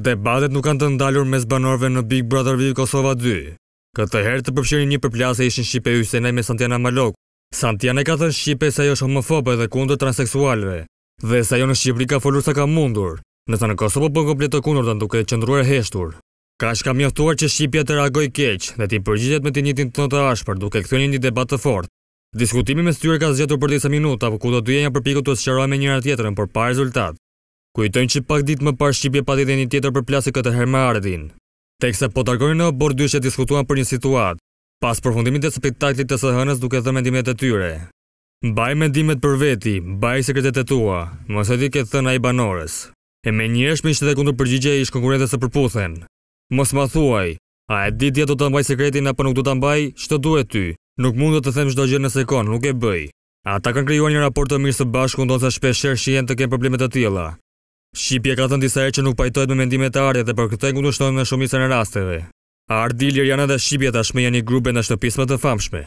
Debatet nuk kanë të ndalur mes banorve në Big Brother Vidi Kosova 2. Këtë herë të përpshirin një përplase ishin Shqipe Usenaj me Santjana Malok. Santjana ka thënë Shqipe sa jo shomofobe dhe kundër transseksualve, dhe sa jo në Shqipri ka folur sa ka mundur, nësa në Kosovo për po komplet të kundur të nduke qëndruar heshtur. Ka shka mjëftuar që Shqipja të reagoj keq dhe ti përgjithet me t'i njëtin të në të ashpër duke këthën një debat të fort. Diskutimi me styrë ka zgjetur për disa minuta, ku do të një përpiku të me njëra tjetërën, për pa rezultat. Kujtojnë që pak ditë më parë Shqipje pati dhe një tjetër për plasë këtë herë më ardhin. se po të argojnë në bord dyshe diskutuan për një situatë, pas përfundimit e spektaklit të sëhënës duke dhe mendimet e tyre. Baj mendimet për veti, baj sekretet e tua, mësë di këtë thëna i banores. E me një është mishë dhe kundur përgjigje i konkurente se përputhen. Mos ma thuaj, a e ditë dhja du të mbaj sekretin apo nuk du të mbaj, që duhet ty, nuk mund të them në sekon, nuk e bëj. Ata kanë krijuar një raport të mirë së bashku që të të Shqipje ka thënë disa e që nuk pajtojt me mendimet të dhe për këtë e ngundushtonë në shumisën e rasteve. Ardhjiljer janë dhe Shqipje tashme janë i grube në shtëpismet të famshme.